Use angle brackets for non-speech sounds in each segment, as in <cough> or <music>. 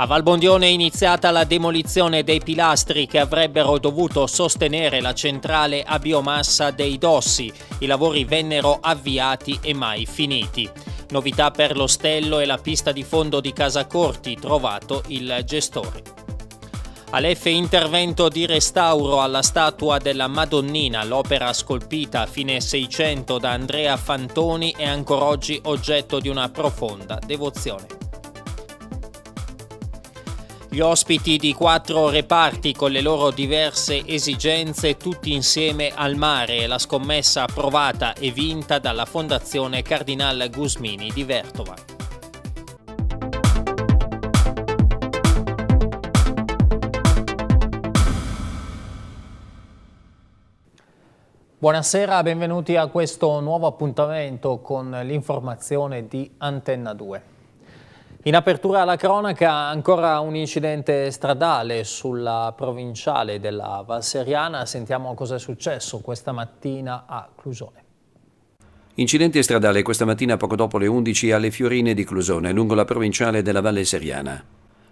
A Valbondione è iniziata la demolizione dei pilastri che avrebbero dovuto sostenere la centrale a biomassa dei Dossi. I lavori vennero avviati e mai finiti. Novità per l'ostello e la pista di fondo di Casa Corti, trovato il gestore. Aleffe intervento di restauro alla statua della Madonnina, l'opera scolpita a fine Seicento da Andrea Fantoni è ancora oggi oggetto di una profonda devozione. Gli ospiti di quattro reparti con le loro diverse esigenze tutti insieme al mare, la scommessa approvata e vinta dalla Fondazione Cardinal Gusmini di Vertova. Buonasera, benvenuti a questo nuovo appuntamento con l'informazione di Antenna 2. In apertura alla cronaca ancora un incidente stradale sulla provinciale della Valseriana. Sentiamo cosa è successo questa mattina a Clusone. Incidente stradale questa mattina poco dopo le 11 alle Fiorine di Clusone, lungo la provinciale della Valle Seriana.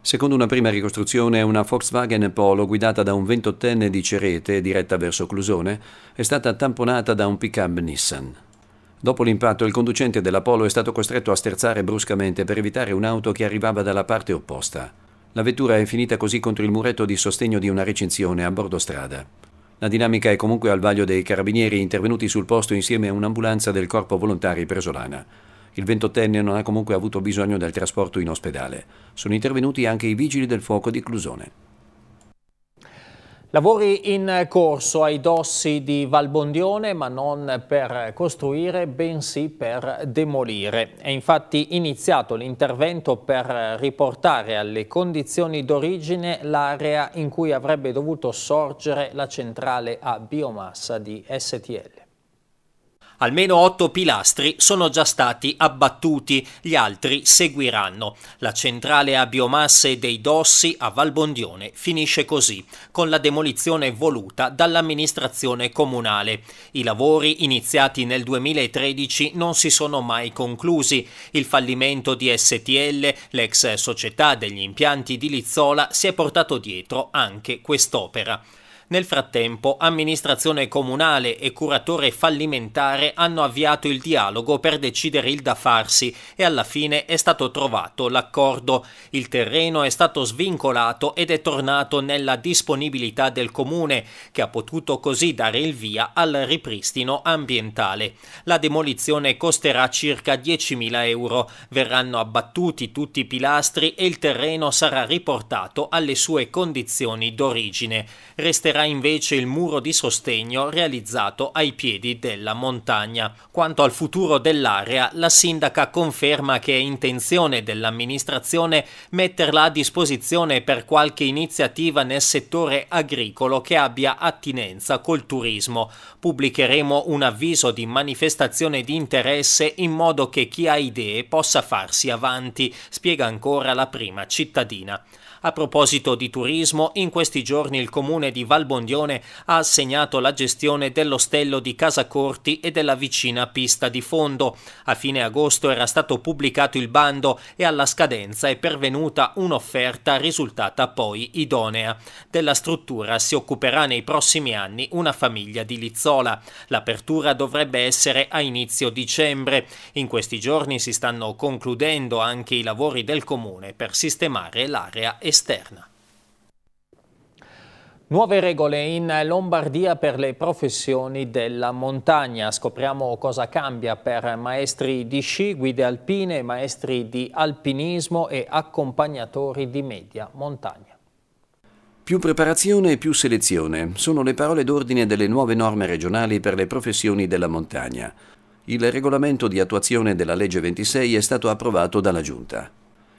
Secondo una prima ricostruzione, una Volkswagen Polo guidata da un ventottenne di Cerete, diretta verso Clusone, è stata tamponata da un pick-up Nissan. Dopo l'impatto il conducente dell'Apollo è stato costretto a sterzare bruscamente per evitare un'auto che arrivava dalla parte opposta. La vettura è finita così contro il muretto di sostegno di una recinzione a bordo strada. La dinamica è comunque al vaglio dei carabinieri intervenuti sul posto insieme a un'ambulanza del corpo volontari presolana. Il ventottenne non ha comunque avuto bisogno del trasporto in ospedale. Sono intervenuti anche i vigili del fuoco di Clusone. Lavori in corso ai dossi di Valbondione, ma non per costruire, bensì per demolire. È infatti iniziato l'intervento per riportare alle condizioni d'origine l'area in cui avrebbe dovuto sorgere la centrale a biomassa di STL. Almeno otto pilastri sono già stati abbattuti, gli altri seguiranno. La centrale a biomasse dei Dossi a Valbondione finisce così, con la demolizione voluta dall'amministrazione comunale. I lavori iniziati nel 2013 non si sono mai conclusi. Il fallimento di STL, l'ex società degli impianti di Lizzola, si è portato dietro anche quest'opera. Nel frattempo, amministrazione comunale e curatore fallimentare hanno avviato il dialogo per decidere il da farsi e alla fine è stato trovato l'accordo. Il terreno è stato svincolato ed è tornato nella disponibilità del comune, che ha potuto così dare il via al ripristino ambientale. La demolizione costerà circa 10.000 euro. Verranno abbattuti tutti i pilastri e il terreno sarà riportato alle sue condizioni d'origine. Resterà manterrà invece il muro di sostegno realizzato ai piedi della montagna. Quanto al futuro dell'area, la sindaca conferma che è intenzione dell'amministrazione metterla a disposizione per qualche iniziativa nel settore agricolo che abbia attinenza col turismo. Pubblicheremo un avviso di manifestazione di interesse in modo che chi ha idee possa farsi avanti, spiega ancora la prima cittadina. A proposito di turismo, in questi giorni il comune di Valbondione ha assegnato la gestione dell'ostello di Casacorti e della vicina pista di fondo. A fine agosto era stato pubblicato il bando e alla scadenza è pervenuta un'offerta risultata poi idonea. Della struttura si occuperà nei prossimi anni una famiglia di Lizzola. L'apertura dovrebbe essere a inizio dicembre. In questi giorni si stanno concludendo anche i lavori del comune per sistemare l'area esterna. Nuove regole in Lombardia per le professioni della montagna. Scopriamo cosa cambia per maestri di sci, guide alpine, maestri di alpinismo e accompagnatori di media montagna. Più preparazione e più selezione sono le parole d'ordine delle nuove norme regionali per le professioni della montagna. Il regolamento di attuazione della legge 26 è stato approvato dalla Giunta.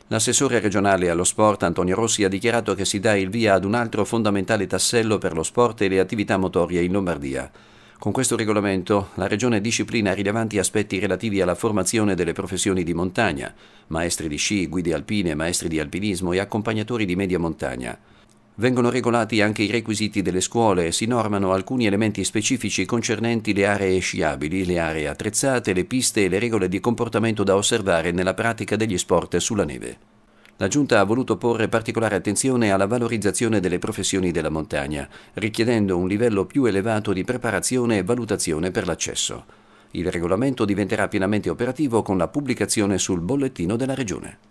L'assessore regionale allo sport Antonio Rossi ha dichiarato che si dà il via ad un altro fondamentale tassello per lo sport e le attività motorie in Lombardia. Con questo regolamento la Regione disciplina rilevanti aspetti relativi alla formazione delle professioni di montagna, maestri di sci, guide alpine, maestri di alpinismo e accompagnatori di media montagna. Vengono regolati anche i requisiti delle scuole e si normano alcuni elementi specifici concernenti le aree sciabili, le aree attrezzate, le piste e le regole di comportamento da osservare nella pratica degli sport sulla neve. La Giunta ha voluto porre particolare attenzione alla valorizzazione delle professioni della montagna, richiedendo un livello più elevato di preparazione e valutazione per l'accesso. Il regolamento diventerà pienamente operativo con la pubblicazione sul bollettino della Regione.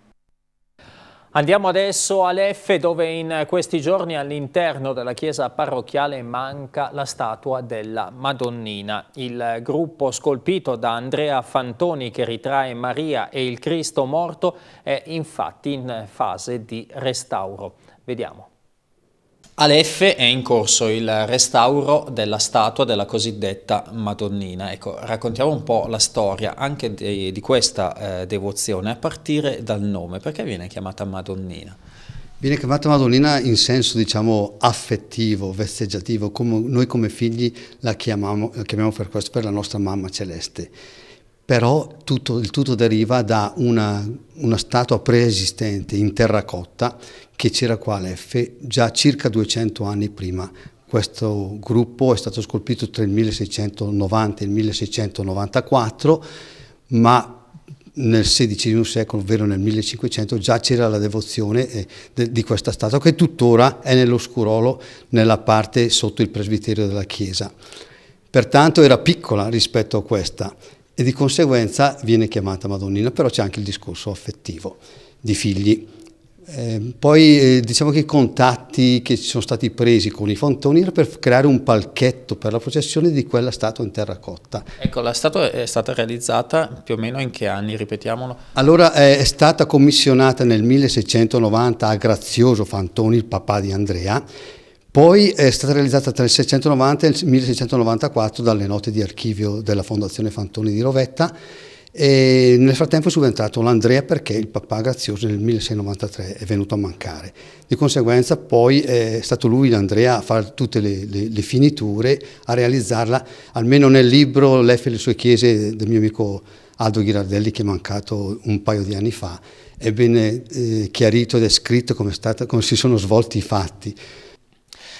Andiamo adesso all'Effe dove in questi giorni all'interno della chiesa parrocchiale manca la statua della Madonnina. Il gruppo scolpito da Andrea Fantoni che ritrae Maria e il Cristo morto è infatti in fase di restauro. Vediamo. Aleffe è in corso il restauro della statua della cosiddetta Madonnina. Ecco, raccontiamo un po' la storia anche di, di questa eh, devozione a partire dal nome. Perché viene chiamata Madonnina? Viene chiamata Madonnina in senso diciamo affettivo, vesteggiativo, come noi come figli la chiamiamo, la chiamiamo per questo, per la nostra mamma celeste però tutto, il tutto deriva da una, una statua preesistente in terracotta che c'era qua all'Effe già circa 200 anni prima. Questo gruppo è stato scolpito tra il 1690 e il 1694, ma nel XVI secolo, ovvero nel 1500, già c'era la devozione eh, di questa statua che tuttora è nell'oscurolo, nella parte sotto il presbiterio della chiesa. Pertanto era piccola rispetto a questa e di conseguenza viene chiamata Madonnina, però c'è anche il discorso affettivo di figli. Eh, poi eh, diciamo che i contatti che ci sono stati presi con i fontoni era per creare un palchetto per la processione di quella statua in terracotta. Ecco, la statua è stata realizzata più o meno in che anni, ripetiamolo? Allora eh, è stata commissionata nel 1690 a Grazioso Fantoni, il papà di Andrea, poi è stata realizzata tra il 690 e il 1694 dalle note di archivio della Fondazione Fantoni di Rovetta e nel frattempo è subentrato l'Andrea perché il papà Grazioso nel 1693 è venuto a mancare. Di conseguenza poi è stato lui l'Andrea a fare tutte le, le, le, finiture, a realizzarla, almeno nel libro L'Efe e le sue chiese del mio amico Aldo Ghirardelli che è mancato un paio di anni fa, è ben eh, chiarito ed è scritto come, stata, come si sono svolti i fatti.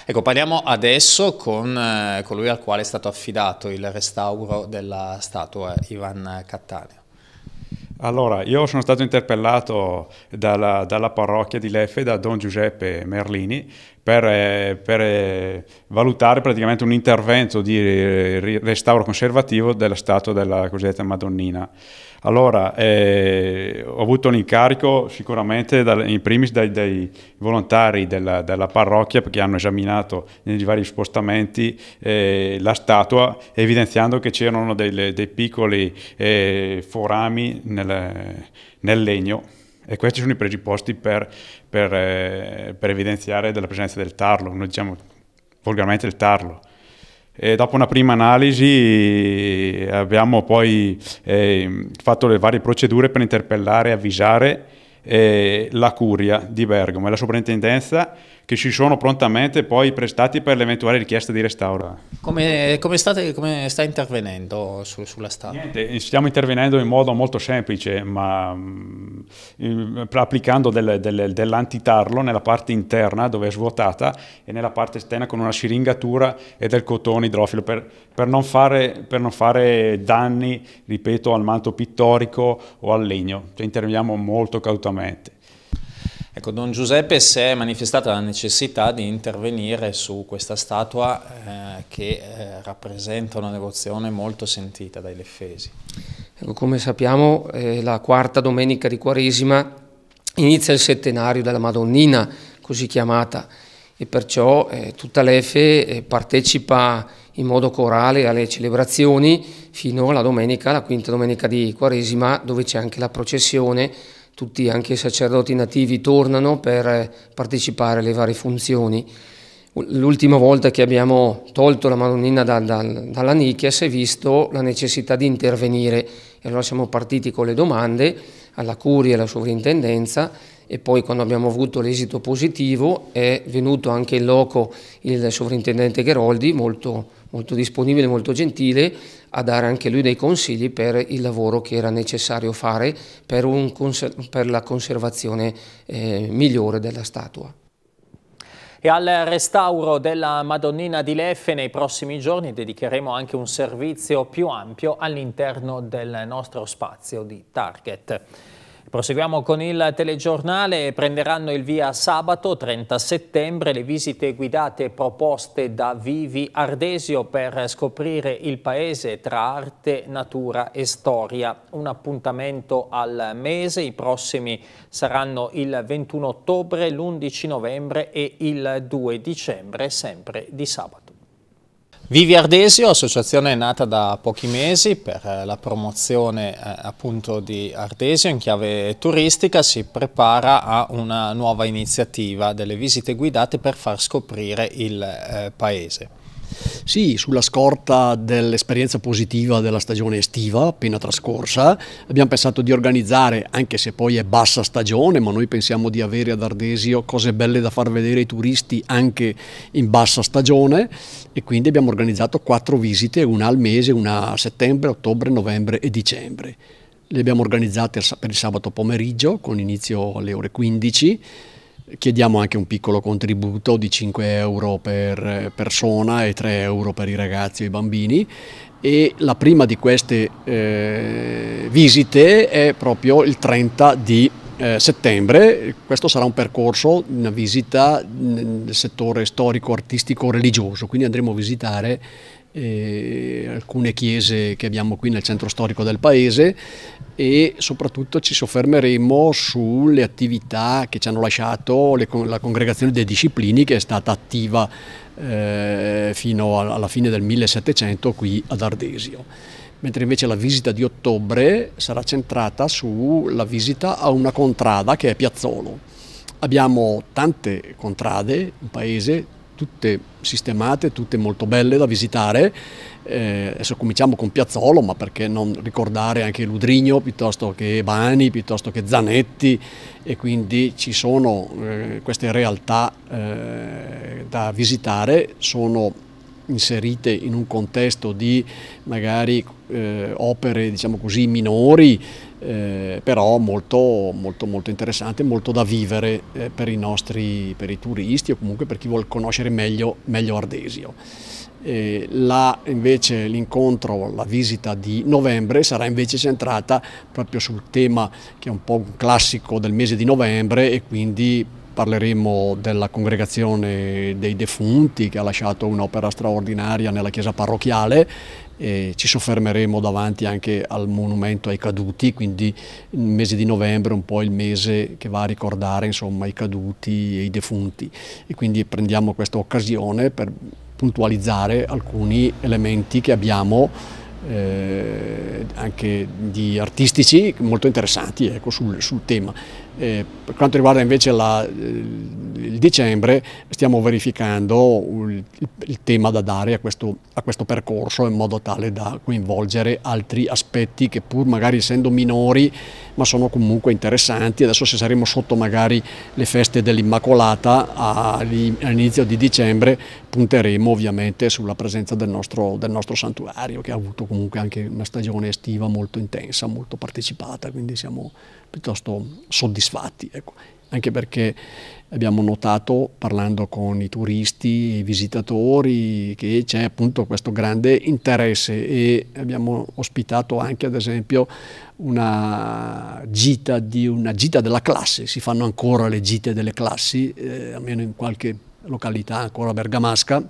Ecco, parliamo adesso con eh, colui al quale è stato affidato il restauro della statua, Ivan Cattaneo. Allora, io sono stato interpellato dalla, dalla, parrocchia di Leffe, da Don Giuseppe Merlini, per, eh, per eh, valutare praticamente un intervento di restauro conservativo della statua della cosiddetta Madonnina. Allora, eh, ho avuto l'incarico sicuramente dal, in primis dai, dai volontari della, della, parrocchia perché hanno esaminato nei vari spostamenti eh, la statua evidenziando che c'erano dei, dei piccoli eh, forami nel, nel legno e questi sono i presupposti per, per, eh, per evidenziare della presenza del tarlo, noi diciamo volgarmente il tarlo. E dopo una prima analisi abbiamo poi eh, fatto le varie procedure per interpellare e avvisare eh, la curia di Bergamo e la soprintendenza che si sono prontamente poi prestati per le eventuali richieste di restauro. Come, come, state, come sta intervenendo su, sulla strada? Eh, stiamo intervenendo in modo molto semplice, ma mh, mm, applicando del, del, dell'antitarlo nella parte interna dove è svuotata e nella parte esterna con una siringatura e del cotone idrofilo per, per, non, fare, per non fare, danni, ripeto, al manto pittorico o al legno. Cioè, interveniamo molto cautamente. Ecco, Don Giuseppe si è manifestata la necessità di intervenire su questa statua eh, che eh, rappresenta una devozione molto sentita dai Leffesi. Ecco, come sappiamo, eh, la quarta domenica di Quaresima inizia il settenario della Madonnina, così chiamata, e perciò eh, tutta l'Efe eh, partecipa in modo corale alle celebrazioni fino alla domenica, la quinta domenica di Quaresima, dove c'è anche la processione tutti anche i sacerdoti nativi tornano per eh, partecipare alle varie funzioni. L'ultima volta che abbiamo tolto la Madonnina da, da, dalla nicchia si è visto la necessità di intervenire e allora siamo partiti con le domande alla curia e alla sovrintendenza e poi quando abbiamo avuto l'esito positivo è venuto anche in loco il sovrintendente Geroldi, molto, molto disponibile, molto gentile, a dare anche lui dei consigli per il lavoro che era necessario fare per, un, per la conservazione eh, migliore della statua. E al restauro della Madonnina di Leffe nei prossimi giorni dedicheremo anche un servizio più ampio all'interno del nostro spazio di Target. Proseguiamo con il telegiornale. Prenderanno il via sabato 30 settembre le visite guidate proposte da Vivi Ardesio per scoprire il paese tra arte, natura e storia. Un appuntamento al mese. I prossimi saranno il 21 ottobre, l'11 novembre e il 2 dicembre, sempre di sabato. Vivi Ardesio, associazione nata da pochi mesi per eh, la promozione eh, appunto di Ardesio in chiave turistica, si prepara a una nuova iniziativa delle visite guidate per far scoprire il eh, paese. Sì, sulla scorta dell'esperienza positiva della stagione estiva appena trascorsa, abbiamo pensato di organizzare, anche se poi è bassa stagione, ma noi pensiamo di avere ad Ardesio cose belle da far vedere ai turisti anche in bassa stagione e quindi abbiamo organizzato quattro visite, una al mese, una a settembre, ottobre, novembre e dicembre. Le abbiamo organizzate per il sabato pomeriggio con inizio alle ore 15 Chiediamo anche un piccolo contributo di 5 euro per eh, persona e 3 euro per i ragazzi e i bambini e la prima di queste eh, visite è proprio il 30 di eh, settembre, questo sarà un percorso, una visita mm, nel settore storico, artistico, religioso, quindi andremo a visitare eh, alcune chiese che abbiamo qui nel centro storico del paese e soprattutto ci soffermeremo sulle attività che ci hanno lasciato le, la congregazione dei disciplini che è stata attiva eh, fino alla fine del 1700 qui ad Ardesio. Mentre invece la visita di ottobre sarà centrata sulla visita a una contrada che è Piazzolo. Abbiamo tante contrade in paese, tutte sistemate, tutte molto belle da visitare. Eh, adesso cominciamo con Piazzolo, ma perché non ricordare anche Ludrigno piuttosto che Bani, piuttosto che Zanetti e quindi ci sono eh, queste realtà eh, da visitare, sono inserite in un contesto di magari eh, opere diciamo così minori eh, però molto, molto, molto interessante, molto da vivere eh, per i nostri per i turisti o comunque per chi vuole conoscere meglio, meglio Ardesio. Eh, la, invece l'incontro, la visita di novembre sarà invece centrata proprio sul tema che è un po' un classico del mese di novembre e quindi parleremo della congregazione dei defunti che ha lasciato un'opera straordinaria nella chiesa parrocchiale e ci soffermeremo davanti anche al monumento ai caduti, quindi il mese di novembre è un po' il mese che va a ricordare insomma, i caduti e i defunti e quindi prendiamo questa occasione per puntualizzare alcuni elementi che abbiamo eh, anche di artistici molto interessanti ecco, sul, sul tema. Eh, per quanto riguarda invece la, eh, il dicembre stiamo verificando il, il, tema da dare a questo, a questo percorso in modo tale da coinvolgere altri aspetti che pur magari essendo minori ma sono comunque interessanti. Adesso se saremo sotto magari le feste dell'Immacolata all'inizio di dicembre punteremo ovviamente sulla presenza del nostro, del nostro santuario che ha avuto comunque anche una stagione estiva molto intensa, molto partecipata, quindi siamo piuttosto soddisfatti, ecco. anche perché abbiamo notato parlando con i turisti e i visitatori che c'è appunto questo grande interesse e abbiamo ospitato anche ad esempio una gita, di, una gita della classe, si fanno ancora le gite delle classi, eh, almeno in qualche località ancora bergamasca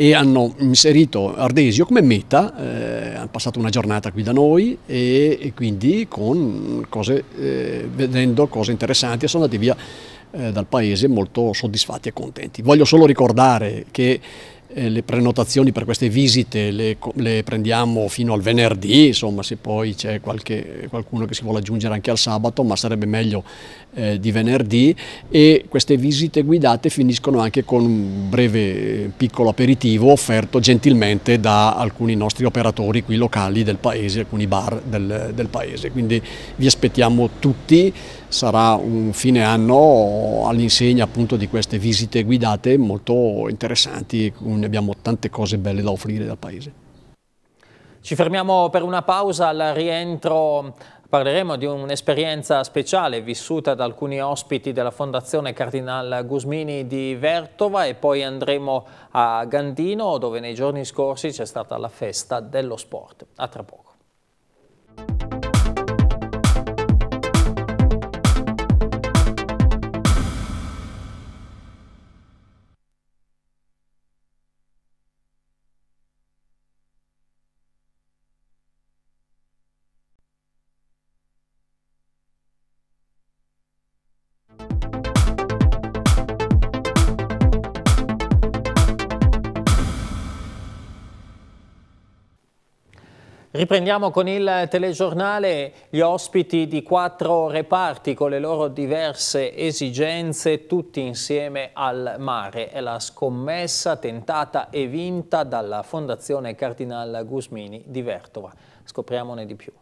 e hanno inserito Ardesio come meta, eh, hanno passato una giornata qui da noi e, e quindi cose, eh, vedendo cose interessanti sono andati via eh, dal paese molto soddisfatti e contenti. Voglio solo ricordare che eh, le prenotazioni per queste visite le, le, prendiamo fino al venerdì, insomma se poi c'è qualcuno che si vuole aggiungere anche al sabato, ma sarebbe meglio eh, di venerdì e queste visite guidate finiscono anche con un breve eh, piccolo aperitivo offerto gentilmente da alcuni nostri operatori qui locali del paese, alcuni bar del, del paese. Quindi vi aspettiamo tutti, sarà un fine anno all'insegna appunto di queste visite guidate molto interessanti. Con noi abbiamo tante cose belle da offrire dal paese. Ci fermiamo per una pausa, al rientro parleremo di un'esperienza speciale vissuta da alcuni ospiti della Fondazione Cardinal Gusmini di Vertova e poi andremo a Gandino dove nei giorni scorsi c'è stata la festa dello sport. A tra poco. Riprendiamo con il telegiornale gli ospiti di quattro reparti con le loro diverse esigenze, tutti insieme al mare. È la scommessa tentata e vinta dalla Fondazione Cardinal Gusmini di Vertova. Scopriamone di più.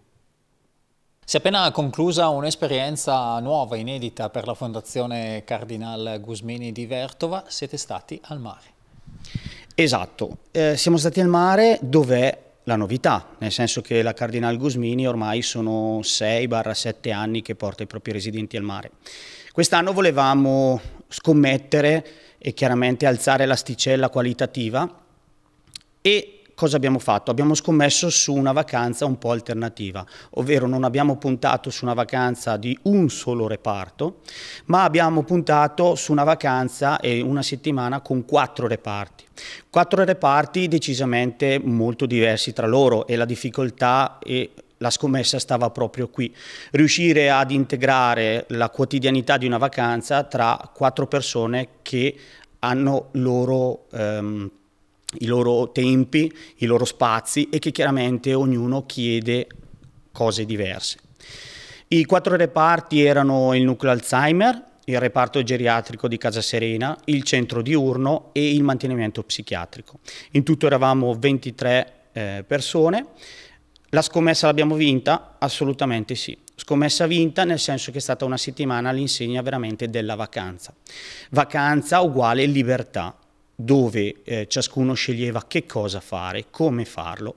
Si è appena conclusa un'esperienza nuova, inedita per la Fondazione Cardinal Gusmini di Vertova. Siete stati al mare. Esatto, eh, siamo stati al mare dov'è la novità, nel senso che la Cardinal Gusmini ormai sono 6-7 anni che porta i propri residenti al mare. Quest'anno volevamo scommettere e chiaramente alzare l'asticella qualitativa e cosa abbiamo fatto? Abbiamo scommesso su una vacanza un po' alternativa, ovvero non abbiamo puntato su una vacanza di un solo reparto, ma abbiamo puntato su una vacanza e una settimana con quattro reparti. Quattro reparti decisamente molto diversi tra loro e la difficoltà è la scommessa stava proprio qui, riuscire ad integrare la quotidianità di una vacanza tra quattro persone che hanno loro ehm, i loro tempi, i loro spazi e che chiaramente ognuno chiede cose diverse. I quattro reparti erano il nucleo Alzheimer, il reparto geriatrico di Casa Serena, il centro diurno e il mantenimento psichiatrico. In tutto eravamo 23 eh, persone. La scommessa l'abbiamo vinta? Assolutamente sì. Scommessa vinta nel senso che è stata una settimana all'insegna veramente della vacanza. Vacanza uguale libertà dove eh, ciascuno sceglieva che cosa fare, come farlo.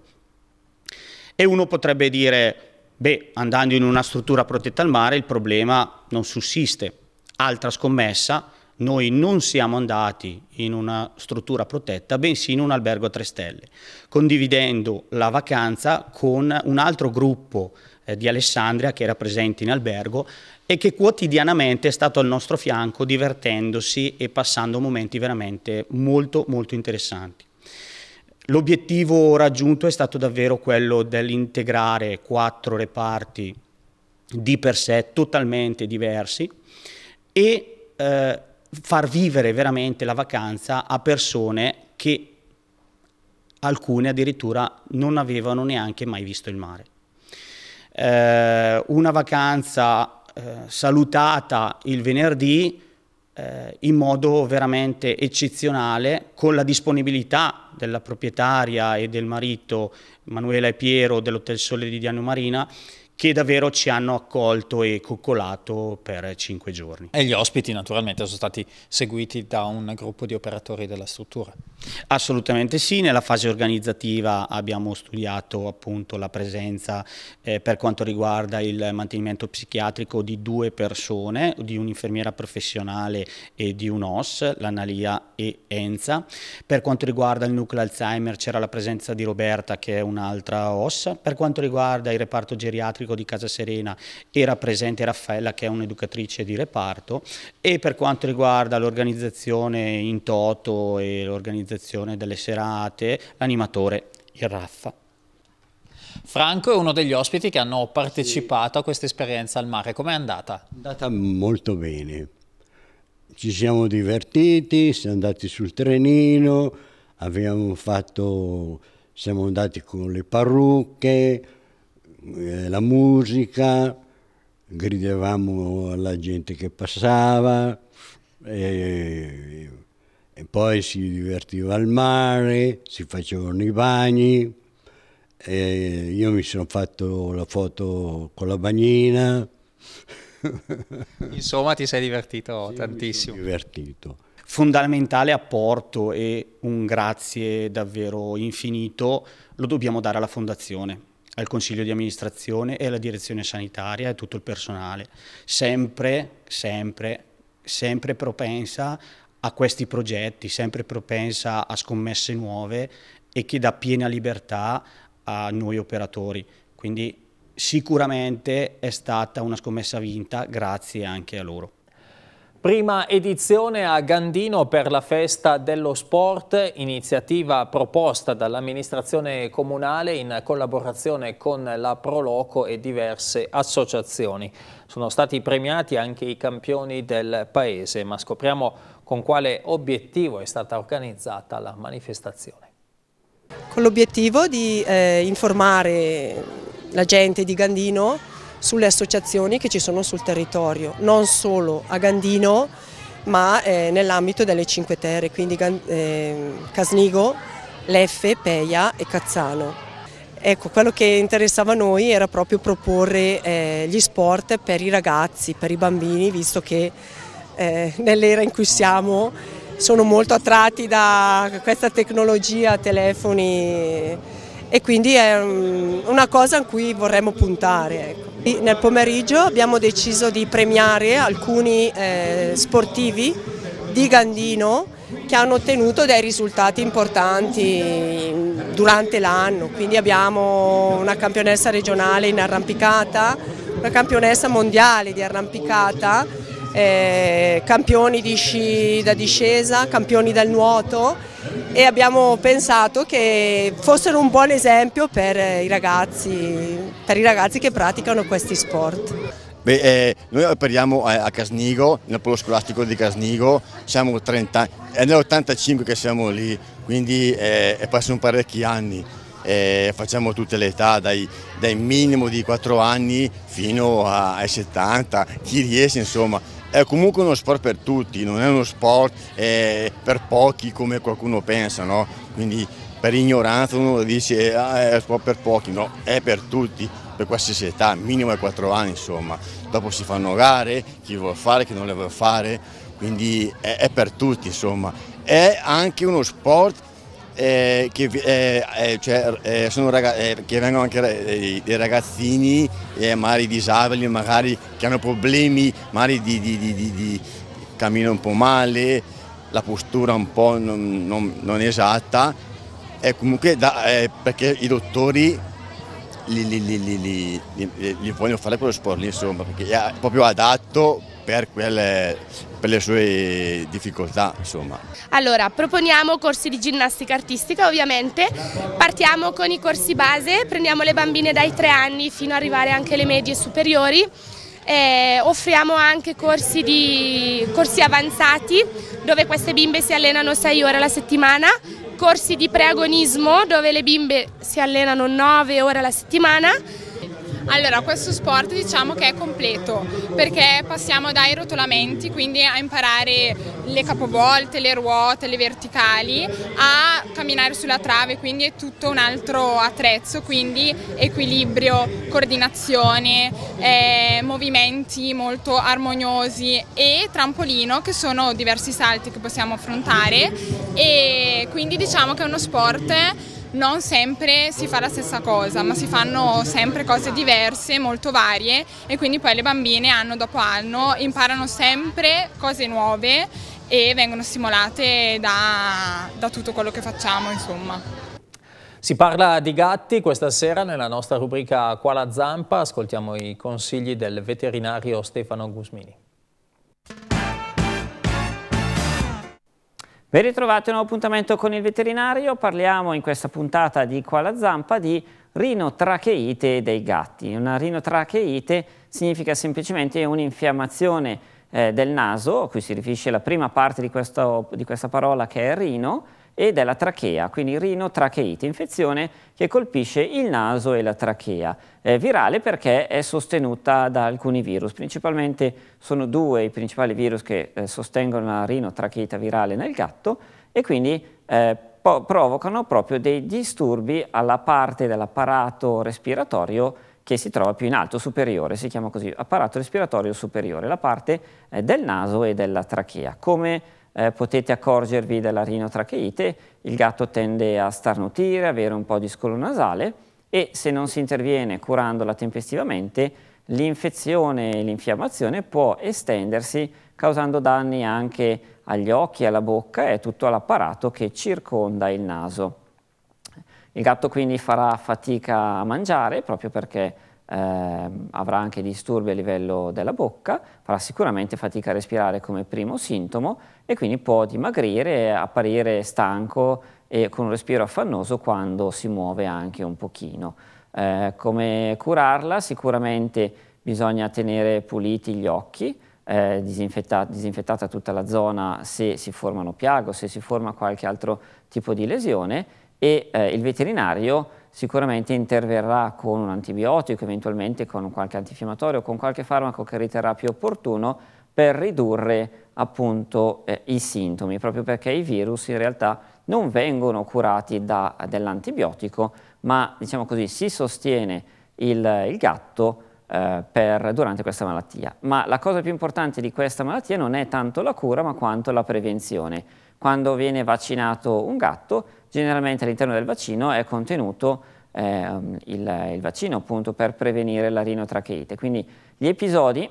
E uno potrebbe dire, beh, andando in una struttura protetta al mare il problema non sussiste. Altra scommessa, noi non siamo andati in una struttura protetta, bensì in un albergo a tre stelle, condividendo la vacanza con un altro gruppo eh, di Alessandria che era presente in albergo e che quotidianamente è stato al nostro fianco divertendosi e passando momenti veramente molto molto interessanti. L'obiettivo raggiunto è stato davvero quello dell'integrare quattro reparti di per sé totalmente diversi e eh, far vivere veramente la vacanza a persone che alcune addirittura non avevano neanche mai visto il mare eh, una vacanza eh, salutata il venerdì eh, in modo veramente eccezionale con la disponibilità della proprietaria e del marito Manuela e Piero dell'Hotel Sole di Diano Marina che davvero ci hanno accolto e coccolato per cinque giorni. E gli ospiti naturalmente sono stati seguiti da un gruppo di operatori della struttura? Assolutamente sì, nella fase organizzativa abbiamo studiato appunto la presenza eh, per quanto riguarda il mantenimento psichiatrico di due persone, di un'infermiera professionale e di un OS, l'Analia e Enza. Per quanto riguarda il nucleo Alzheimer c'era la presenza di Roberta che è un'altra OS. Per quanto riguarda il reparto geriatrico psichiatrico di Casa Serena era presente Raffaella che è un'educatrice di reparto e per quanto riguarda l'organizzazione in toto e l'organizzazione delle serate l'animatore il Raffa. Franco è uno degli ospiti che hanno partecipato sì. a questa esperienza al mare, com'è andata? È andata molto bene, ci siamo divertiti, siamo andati sul trenino, abbiamo fatto, siamo andati con le parrucche, eh, la musica, gridavamo alla gente che passava e, e, poi si divertiva al mare, si facevano i bagni. io mi sono fatto la foto con la bagnina. <laughs> Insomma, ti sei divertito sì, tantissimo. divertito. Fondamentale apporto e un grazie davvero infinito lo dobbiamo dare alla fondazione al consiglio di amministrazione e alla direzione sanitaria e tutto il personale, sempre, sempre, sempre propensa a questi progetti, sempre propensa a scommesse nuove e che dà piena libertà a noi operatori. Quindi sicuramente è stata una scommessa vinta grazie anche a loro. Prima edizione a Gandino per la festa dello sport, iniziativa proposta dall'amministrazione comunale in collaborazione con la Proloco e diverse associazioni. Sono stati premiati anche i campioni del paese, ma scopriamo con quale obiettivo è stata organizzata la manifestazione. Con l'obiettivo di eh, informare la gente di Gandino sulle associazioni che ci sono sul territorio, non solo a Gandino ma eh, nell'ambito delle Cinque Terre, quindi eh, Casnigo, Leffe, Peia e Cazzano. Ecco, quello che interessava a noi era proprio proporre eh, gli sport per i ragazzi, per i bambini, visto che eh, nell'era in cui siamo sono molto attratti da questa tecnologia, telefoni e quindi è mm, una cosa a cui vorremmo puntare. Ecco. Nel pomeriggio abbiamo deciso di premiare alcuni eh, sportivi di Gandino che hanno ottenuto dei risultati importanti durante l'anno, quindi abbiamo una campionessa regionale in arrampicata, una campionessa mondiale di arrampicata eh, campioni di sci da discesa, campioni del nuoto e abbiamo pensato che fossero un buon esempio per i ragazzi, per i ragazzi che praticano questi sport. Beh, eh, noi operiamo a, Casnigo, nel polo scolastico di Casnigo, siamo 30, è nell'85 che siamo lì, quindi eh, passano parecchi anni. Eh, facciamo tutte le età, dai, dai minimo di 4 anni fino a, ai 70, chi riesce insomma. È comunque uno sport per tutti, non è uno sport eh, per pochi come qualcuno pensa, no? Quindi per ignoranza uno dice ah, è sport per pochi, no, è per tutti, per qualsiasi età, minimo ai 4 anni insomma. Dopo si fanno gare, chi vuole fare, chi non le vuole fare, quindi è, è per tutti insomma. È anche uno sport eh, che, eh, eh, cioè, eh, ragazzi, eh, che, vengono anche dei, dei ragazzini, magari disabili, magari che hanno problemi, magari di, di, di, di cammino un po' male, la postura un po' non, non, non esatta, e comunque da, perché i dottori li, li, li, li, voglio fare quello sport lì, insomma, perché è proprio adatto per, quelle, per le sue difficoltà. Insomma. Allora, proponiamo corsi di ginnastica artistica ovviamente, partiamo con i corsi base, prendiamo le bambine dai tre anni fino ad arrivare anche alle medie superiori. Eh, offriamo anche corsi, di, corsi avanzati dove queste bimbe si allenano 6 ore alla settimana corsi di preagonismo dove le bimbe si allenano 9 ore alla settimana allora, questo sport diciamo che è completo perché passiamo dai rotolamenti, quindi a imparare le capovolte, le ruote, le verticali, a camminare sulla trave, quindi è tutto un altro attrezzo, quindi equilibrio, coordinazione, eh, movimenti molto armoniosi e trampolino che sono diversi salti che possiamo affrontare e quindi diciamo che è uno sport non sempre si fa la stessa cosa, ma si fanno sempre cose diverse, molto varie e quindi poi le bambine anno dopo anno imparano sempre cose nuove e vengono stimolate da, da tutto quello che facciamo, insomma. Si parla di gatti questa sera nella nostra rubrica Qua la zampa, ascoltiamo i consigli del veterinario Stefano Gusmini. Ben ritrovati a un nuovo appuntamento con il veterinario, parliamo in questa puntata di Qua la zampa di rinotracheite dei gatti. Una rinotracheite significa semplicemente un'infiammazione eh, del naso, a cui si riferisce la prima parte di, questo, di questa parola che è rino, e della trachea, quindi rinotracheite, infezione che colpisce il naso e la trachea. È virale perché è sostenuta da alcuni virus, principalmente sono due i principali virus che eh, sostengono la rinotracheita virale nel gatto e quindi eh, provocano proprio dei disturbi alla parte dell'apparato respiratorio che si trova più in alto, superiore, si chiama così, apparato respiratorio superiore, la parte eh, del naso e della trachea. Come eh, potete accorgervi della rinotracheite, il gatto tende a starnutire, avere un po' di scolo nasale e se non si interviene curandola tempestivamente, l'infezione e l'infiammazione può estendersi causando danni anche agli occhi, alla bocca e tutto l'apparato che circonda il naso. Il gatto quindi farà fatica a mangiare proprio perché ehm, avrà anche disturbi a livello della bocca, farà sicuramente fatica a respirare come primo sintomo e quindi può dimagrire, apparire stanco e con un respiro affannoso quando si muove anche un pochino. Eh, come curarla? Sicuramente bisogna tenere puliti gli occhi, eh, disinfetta disinfettata tutta la zona se si formano piago, se si forma qualche altro tipo di lesione e eh, il veterinario sicuramente interverrà con un antibiotico, eventualmente con qualche antifiammatorio, con qualche farmaco che riterrà più opportuno per ridurre appunto eh, i sintomi, proprio perché i virus in realtà non vengono curati dall'antibiotico, ma diciamo così si sostiene il, il gatto eh, per, durante questa malattia. Ma la cosa più importante di questa malattia non è tanto la cura, ma quanto la prevenzione. Quando viene vaccinato un gatto generalmente all'interno del vaccino è contenuto eh, il, il, vaccino appunto per prevenire la rinotracheite. Quindi gli episodi,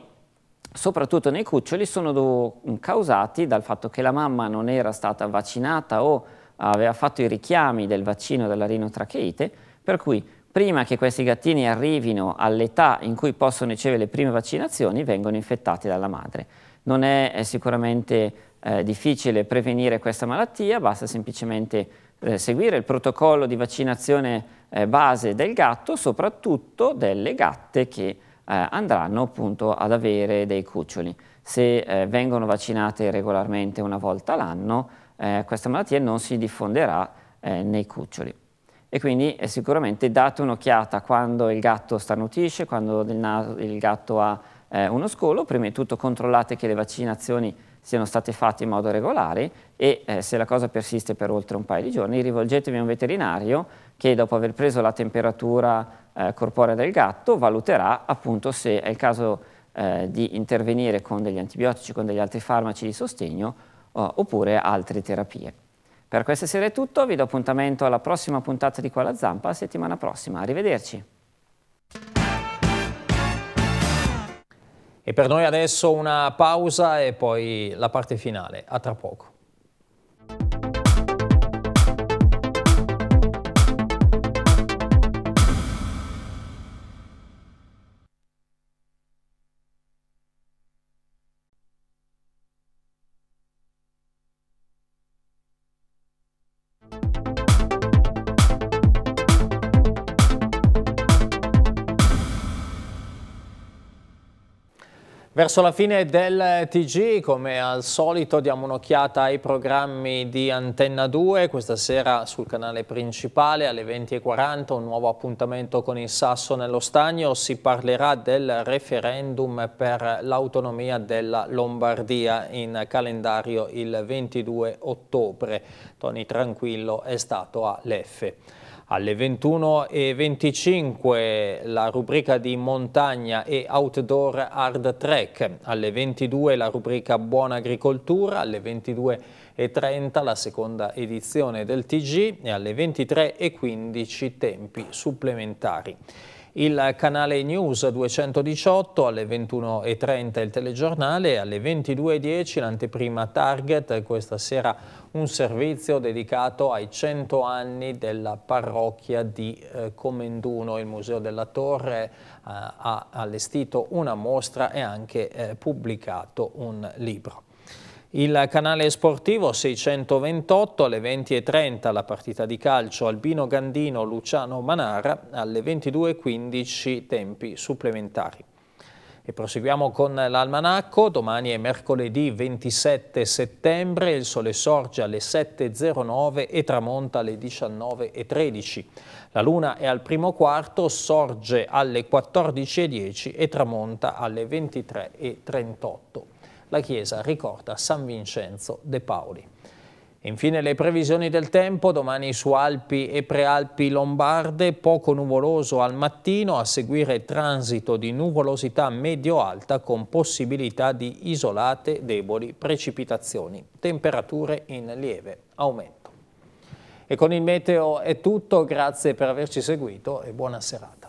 soprattutto nei cuccioli, sono causati dal fatto che la mamma non era stata vaccinata o aveva fatto i richiami del vaccino della rinotracheite, per cui prima che questi gattini arrivino all'età in cui possono ricevere le prime vaccinazioni vengono infettati dalla madre. Non è, è sicuramente eh, difficile prevenire questa malattia, basta semplicemente eh, seguire il protocollo di vaccinazione eh, base del gatto, soprattutto delle gatte che eh, andranno appunto ad avere dei cuccioli. Se eh, vengono vaccinate regolarmente una volta l'anno, eh, questa malattia non si diffonderà nei cuccioli. E quindi sicuramente date un'occhiata quando il gatto starnutisce, quando il, il gatto ha uno scolo, prima di tutto controllate che le vaccinazioni siano state fatte in modo regolare e eh, se la cosa persiste per oltre un paio di giorni rivolgetevi a un veterinario che dopo aver preso la temperatura eh, corporea del gatto valuterà appunto se è il caso eh, di intervenire con degli antibiotici, con degli altri farmaci di sostegno oppure altre terapie. Per questa sera è tutto, vi do appuntamento alla prossima puntata di Qua la Zampa, settimana prossima. Arrivederci. E per noi adesso una pausa e poi la parte finale. A tra poco. Verso la fine del TG, come al solito, diamo un'occhiata ai programmi di Antenna 2. Questa sera sul canale principale alle 20.40 un nuovo appuntamento con il Sasso nello Stagno. Si parlerà del referendum per l'autonomia della Lombardia in calendario il 22 ottobre. Tony Tranquillo è stato a Leffe. Alle 21.25 la rubrica di montagna e outdoor hard track, alle 22 la rubrica buona agricoltura, alle 22.30 la seconda edizione del TG e alle 23.15 tempi supplementari il canale News 218 alle 21.30 il telegiornale, alle 22.10 l'anteprima Target, questa sera un servizio dedicato ai 100 anni della parrocchia di eh, Comenduno. Il Museo della Torre eh, ha allestito una mostra e anche eh, pubblicato un libro. Il canale sportivo 628 alle 20.30 la partita di calcio Albino Gandino Luciano Manara alle 22.15 tempi supplementari. E proseguiamo con l'almanacco, domani è mercoledì 27 settembre, il sole sorge alle 7.09 e tramonta alle 19.13. La luna è al primo quarto, sorge alle 14.10 e tramonta alle 23.38 la Chiesa ricorda San Vincenzo de Paoli. Infine le previsioni del tempo, domani su Alpi e Prealpi Lombarde, poco nuvoloso al mattino, a seguire transito di nuvolosità medio-alta con possibilità di isolate deboli precipitazioni, temperature in lieve aumento. E con il meteo è tutto, grazie per averci seguito e buona serata.